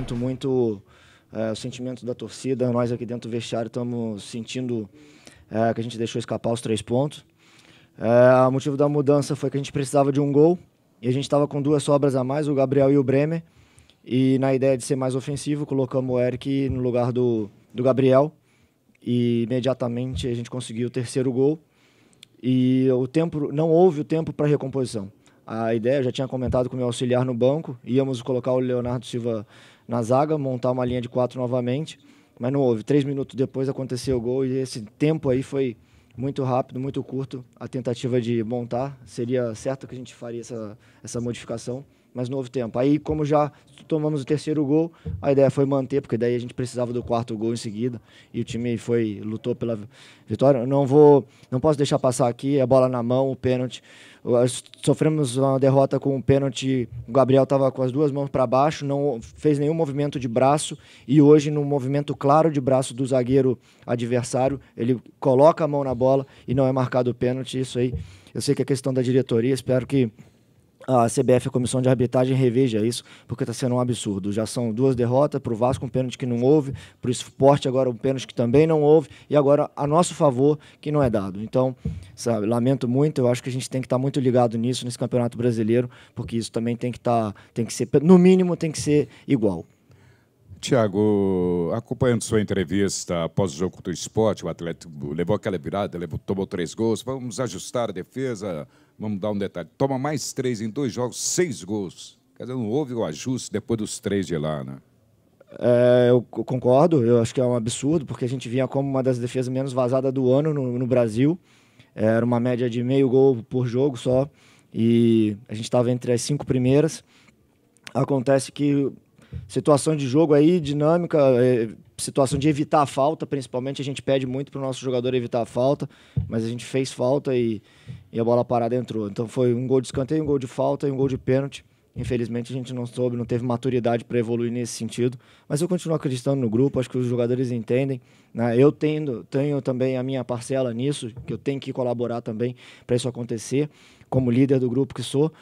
sinto muito é, o sentimento da torcida. Nós aqui dentro do vestiário estamos sentindo é, que a gente deixou escapar os três pontos. É, o motivo da mudança foi que a gente precisava de um gol e a gente estava com duas sobras a mais, o Gabriel e o Bremer. E na ideia de ser mais ofensivo, colocamos o Eric no lugar do, do Gabriel. E imediatamente a gente conseguiu o terceiro gol. E o tempo não houve o tempo para recomposição. A ideia, eu já tinha comentado com o meu auxiliar no banco, íamos colocar o Leonardo Silva na zaga, montar uma linha de quatro novamente, mas não houve. Três minutos depois aconteceu o gol e esse tempo aí foi muito rápido, muito curto. A tentativa de montar seria certo que a gente faria essa, essa modificação mas não houve tempo. Aí, como já tomamos o terceiro gol, a ideia foi manter, porque daí a gente precisava do quarto gol em seguida, e o time foi lutou pela vitória. Não vou, não posso deixar passar aqui a é bola na mão, o pênalti. Sofremos uma derrota com o pênalti. O Gabriel estava com as duas mãos para baixo, não fez nenhum movimento de braço, e hoje no movimento claro de braço do zagueiro adversário, ele coloca a mão na bola e não é marcado o pênalti. Isso aí, eu sei que é questão da diretoria, espero que a CBF, a comissão de arbitragem, reveja isso, porque está sendo um absurdo. Já são duas derrotas, para o Vasco um pênalti que não houve, para o esporte agora um pênalti que também não houve, e agora a nosso favor que não é dado. Então, sabe, lamento muito, eu acho que a gente tem que estar tá muito ligado nisso, nesse Campeonato Brasileiro, porque isso também tem que estar, tá, tem que ser, no mínimo, tem que ser igual. Tiago, acompanhando sua entrevista após o jogo do esporte, o Atlético levou aquela virada, levou, tomou três gols. Vamos ajustar a defesa, vamos dar um detalhe. Toma mais três em dois jogos, seis gols. Quer dizer, não houve o ajuste depois dos três de lá, né? É, eu concordo, eu acho que é um absurdo, porque a gente vinha como uma das defesas menos vazadas do ano no, no Brasil. É, era uma média de meio gol por jogo só, e a gente estava entre as cinco primeiras. Acontece que situação de jogo aí, dinâmica, é, situação de evitar a falta, principalmente. A gente pede muito para o nosso jogador evitar a falta, mas a gente fez falta e, e a bola parada entrou. Então foi um gol de escanteio, um gol de falta e um gol de pênalti. Infelizmente a gente não soube, não teve maturidade para evoluir nesse sentido, mas eu continuo acreditando no grupo, acho que os jogadores entendem. Né? Eu tendo tenho também a minha parcela nisso, que eu tenho que colaborar também para isso acontecer, como líder do grupo que sou.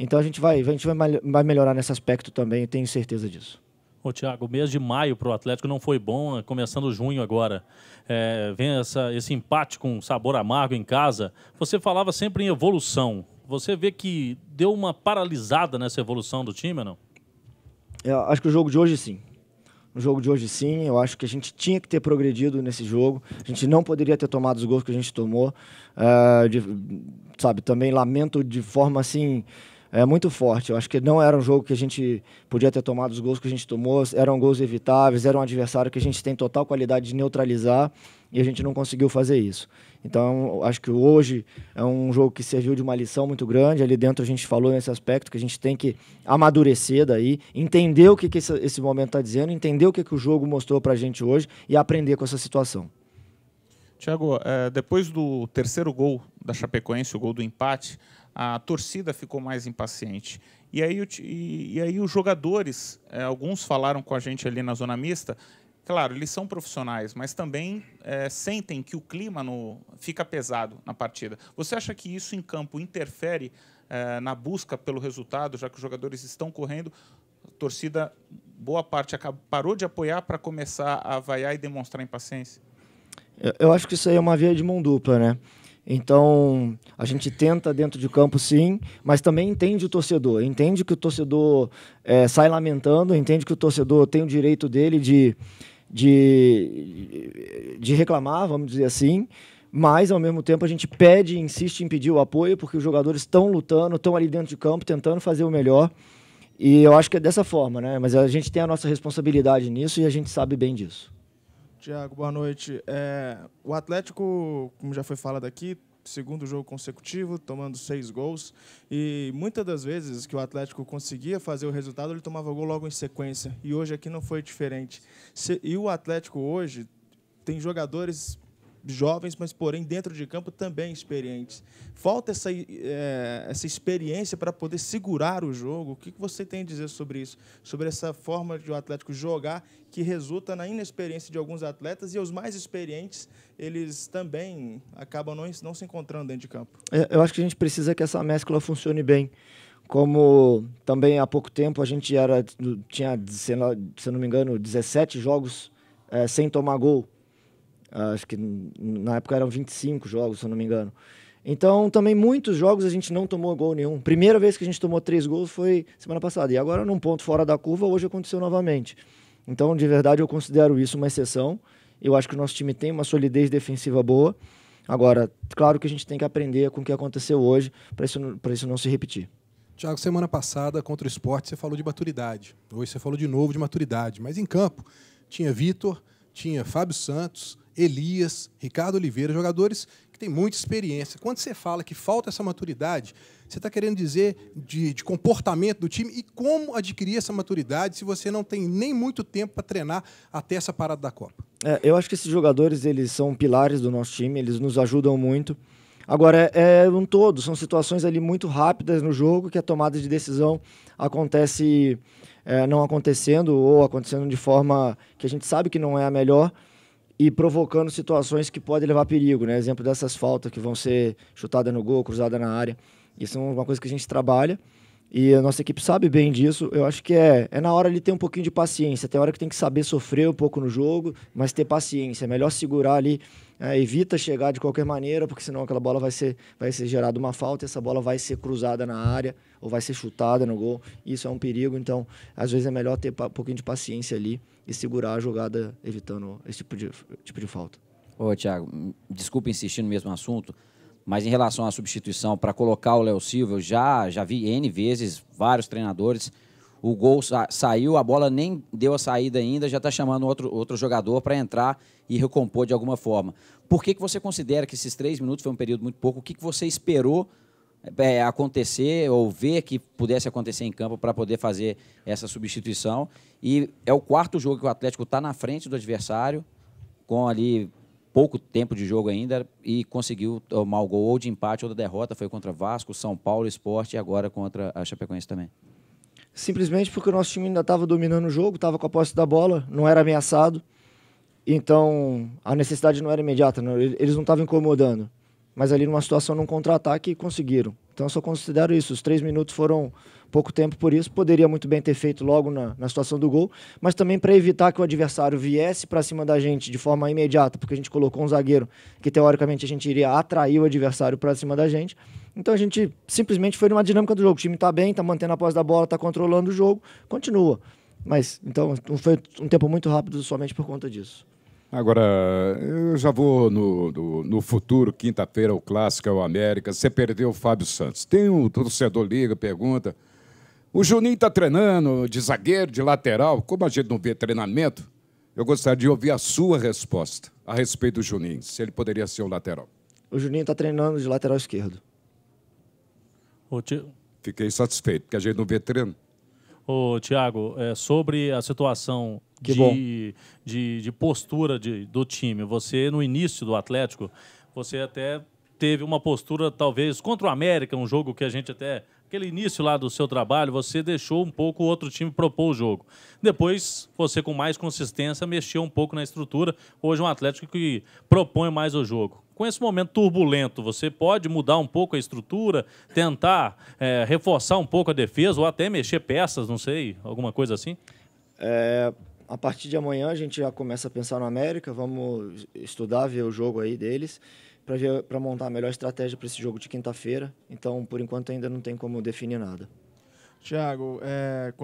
Então a gente vai, a gente vai, vai melhorar nesse aspecto também, tenho certeza disso. Ô, Thiago, o mês de maio para o Atlético não foi bom, né? começando junho agora. É, vem essa, esse empate com sabor amargo em casa. Você falava sempre em evolução. Você vê que deu uma paralisada nessa evolução do time, não? É, eu acho que o jogo de hoje sim. o jogo de hoje sim, eu acho que a gente tinha que ter progredido nesse jogo. A gente não poderia ter tomado os gols que a gente tomou. É, de, sabe, também lamento de forma assim é, muito forte. Eu acho que não era um jogo que a gente podia ter tomado os gols que a gente tomou, eram gols evitáveis, era um adversário que a gente tem total qualidade de neutralizar e a gente não conseguiu fazer isso. Então, acho que hoje é um jogo que serviu de uma lição muito grande. Ali dentro a gente falou nesse aspecto que a gente tem que amadurecer daí, entender o que, que esse, esse momento está dizendo, entender o que, que o jogo mostrou para a gente hoje e aprender com essa situação. Tiago, é, eh, depois do terceiro gol da Chapecoense, o gol do empate, a torcida ficou mais impaciente. E aí, e, aí os jogadores, é, alguns falaram com a gente ali na zona mista, claro, eles são profissionais, mas também é, sentem que o clima no, fica pesado na partida. Você acha que isso em campo interfere é, na busca pelo resultado, já que os jogadores estão correndo? A torcida, boa parte, acabou, parou de apoiar para começar a vaiar e demonstrar impaciência? Eu, eu acho que isso aí é uma via de mão dupla, né? Então, a gente tenta dentro de campo sim, mas também entende o torcedor, entende que o torcedor é, sai lamentando, entende que o torcedor tem o direito dele de, de, de reclamar, vamos dizer assim, mas ao mesmo tempo a gente pede, insiste em pedir o apoio, porque os jogadores estão lutando, estão ali dentro de campo tentando fazer o melhor. E eu acho que é dessa forma, né? Mas a gente tem a nossa responsabilidade nisso e a gente sabe bem disso. Tiago, boa noite. É, o Atlético, como já foi falado aqui, segundo jogo consecutivo, tomando seis gols. E muitas das vezes que o Atlético conseguia fazer o resultado, ele tomava gol logo em sequência. E hoje aqui não foi diferente. e o Atlético hoje tem jogadores jovens, mas porém dentro de campo também experientes. Falta essa, é, essa experiência para poder segurar o jogo. O que você tem a dizer sobre isso? Sobre essa forma de o Atlético jogar que resulta na inexperiência de alguns atletas e os mais experientes, eles também acabam não, não se encontrando dentro de campo. É, eu acho que a gente precisa que essa mescla funcione bem como também há pouco tempo a gente era tinha, se não, me engano, 17 jogos é, sem tomar gol. Acho que na época eram 25 jogos, se eu não me engano. Então, também muitos jogos a gente não tomou gol nenhum. Primeira vez que a gente tomou três gols foi semana passada. E agora, num ponto fora da curva, hoje aconteceu novamente. Então, de verdade, eu considero isso uma exceção. Eu acho que o nosso time tem uma solidez defensiva boa. Agora, claro que a gente tem que aprender com o que aconteceu hoje para isso, isso não se repetir. Tiago, semana passada contra o esporte você falou de maturidade. Hoje você falou de novo de maturidade. Mas em campo tinha Vitor, tinha Fábio Santos, Elias, Ricardo Oliveira, jogadores que têm muita experiência. Quando você fala que falta essa maturidade, você está querendo dizer de, de, comportamento do time e como adquirir essa maturidade se você não tem nem muito tempo para treinar até essa parada da Copa? É, eu acho que esses jogadores eles são pilares do nosso time, eles nos ajudam muito. Agora, é, é um todo, são situações ali muito rápidas no jogo que a tomada de decisão acontece é, não acontecendo ou acontecendo de forma que a gente sabe que não é a melhor e provocando situações que podem levar a perigo, né? Exemplo dessas faltas que vão ser chutadas no gol, cruzada na área. Isso é uma coisa que a gente trabalha e a nossa equipe sabe bem disso. Eu acho que é, é na hora de ter um pouquinho de paciência. Tem hora que tem que saber sofrer um pouco no jogo, mas ter paciência. É melhor segurar ali, é, evita chegar de qualquer maneira, porque senão aquela bola vai ser, vai ser gerada uma falta, essa bola vai ser cruzada na área ou vai ser chutada no gol. Isso é um perigo. Então, às vezes é melhor ter um pouquinho de paciência ali e segurar a jogada, evitando esse tipo de, tipo de falta. Ô, Thiago, desculpa insistir no mesmo assunto mas em relação à substituição, para colocar o Léo Silva, eu já, já vi N vezes vários treinadores. O gol sa saiu, a bola nem deu a saída ainda, já está chamando outro, outro jogador para entrar e recompor de alguma forma. Por que, que você considera que esses três minutos foi um período muito pouco? O que, que você esperou é, é acontecer ou ver que pudesse acontecer em campo para poder fazer essa substituição? E é o quarto jogo que o Atlético está na frente do adversário, com ali pouco tempo de jogo ainda e conseguiu tomar o gol ou de empate ou da derrota. Foi contra Vasco, São Paulo, Esporte e agora contra a Chapecoense também. Simplesmente porque o nosso time ainda estava dominando o jogo, estava com a posse da bola, não era ameaçado. Então a necessidade não era imediata, não, eles não estavam incomodando. Mas ali numa situação num contra-ataque conseguiram. Então eu só considero isso. Os três minutos foram pouco tempo por isso, poderia muito bem ter feito logo na, na situação do gol, mas também para evitar que o adversário viesse para cima da gente de forma imediata, porque a gente colocou um zagueiro que teoricamente a gente iria atrair o adversário para cima da gente. Então a gente simplesmente foi numa dinâmica do jogo. O time está bem, está mantendo a posse da bola, está controlando o jogo, continua. Mas então foi um tempo muito rápido somente por conta disso. Agora, eu já vou no, no, no futuro, quinta-feira, o Clássico, é o América. Você perdeu o Fábio Santos. Tem um torcedor liga, pergunta. O Juninho está treinando de zagueiro, de lateral. Como a gente não vê treinamento, eu gostaria de ouvir a sua resposta a respeito do Juninho, se ele poderia ser o lateral. O Juninho está treinando de lateral esquerdo. Ô, ti... Fiquei satisfeito, porque a gente não vê treino. Ô, Tiago, é, sobre a situação de, de, de, postura de, do time, você, no início do Atlético, você até teve uma postura, talvez, contra o América, um jogo que a gente até aquele início lá do seu trabalho, você deixou um pouco o outro time propor o jogo. Depois, você com mais consistência mexeu um pouco na estrutura. Hoje, um Atlético que propõe mais o jogo. Com esse momento turbulento, você pode mudar um pouco a estrutura, tentar é, reforçar um pouco a defesa ou até mexer peças, não sei, alguma coisa assim? É, a partir de amanhã a gente já começa a pensar no América, vamos estudar, ver o jogo aí deles para montar a melhor estratégia para esse jogo de quinta-feira. Então, por enquanto, ainda não tem como definir nada. Tiago, é,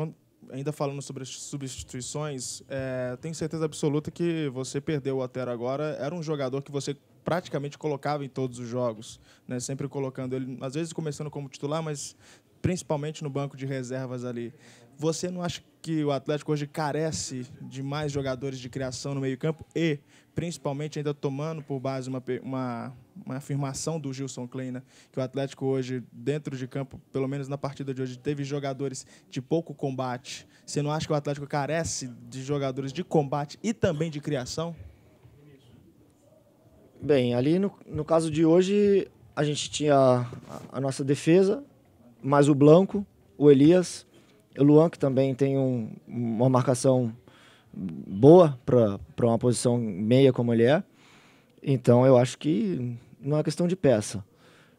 ainda falando sobre as substituições, é, tenho certeza absoluta que você perdeu o Otero agora. Era um jogador que você praticamente colocava em todos os jogos, né? sempre colocando ele, às vezes começando como titular, mas principalmente no banco de reservas ali. Você não acha que o Atlético hoje carece de mais jogadores de criação no meio-campo e, principalmente, ainda tomando por base uma, uma, uma afirmação do Gilson Kleina, que o Atlético hoje, dentro de campo, pelo menos na partida de hoje, teve jogadores de pouco combate. Você não acha que o Atlético carece de jogadores de combate e também de criação? Bem, ali no, no caso de hoje, a gente tinha a, a nossa defesa, mais o Blanco, o Elias o Luan, que também tem um, uma marcação boa para uma posição meia como ele é. Então, eu acho que não é questão de peça.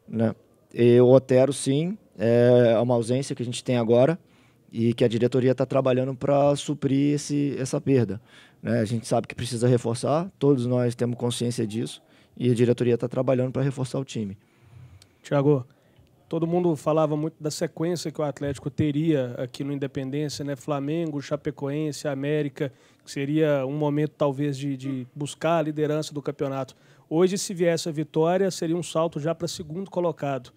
Né? E o Otero, sim, é uma ausência que a gente tem agora e que a diretoria está trabalhando para suprir esse, essa perda. Né? A gente sabe que precisa reforçar, todos nós temos consciência disso e a diretoria está trabalhando para reforçar o time. Tiago, Todo mundo falava muito da sequência que o Atlético teria aqui no Independência, né? Flamengo, Chapecoense, América, que seria um momento talvez de, de buscar a liderança do campeonato. Hoje, se viesse a vitória, seria um salto já para segundo colocado.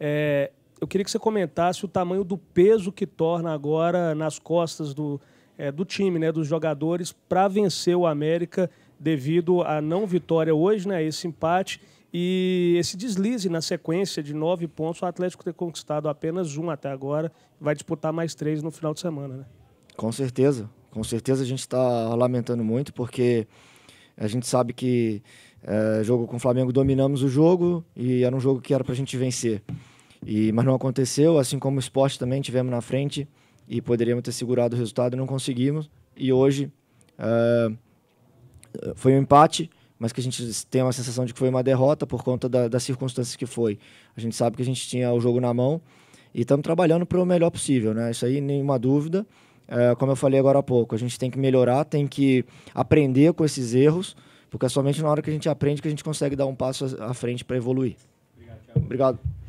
É, eu queria que você comentasse o tamanho do peso que torna agora nas costas do, é, do time, né, dos jogadores, para vencer o América devido à não vitória hoje, né, esse empate e esse deslize na sequência de nove pontos, o Atlético ter conquistado apenas um até agora, vai disputar mais três no final de semana, né? Com certeza, com certeza a gente está lamentando muito, porque a gente sabe que é, jogo com o Flamengo dominamos o jogo e era um jogo que era para a gente vencer. E, mas não aconteceu, assim como o esporte também tivemos na frente e poderíamos ter segurado o resultado e não conseguimos. E hoje. É, eh, foi um empate, mas que a gente tem uma sensação de que foi uma derrota por conta da, das circunstâncias que foi. A gente sabe que a gente tinha o jogo na mão e estamos trabalhando para o melhor possível, né? Isso aí, nenhuma dúvida. É, como eu falei agora há pouco, a gente tem que melhorar, tem que aprender com esses erros, porque é somente na hora que a gente aprende que a gente consegue dar um passo à frente para evoluir. Obrigado.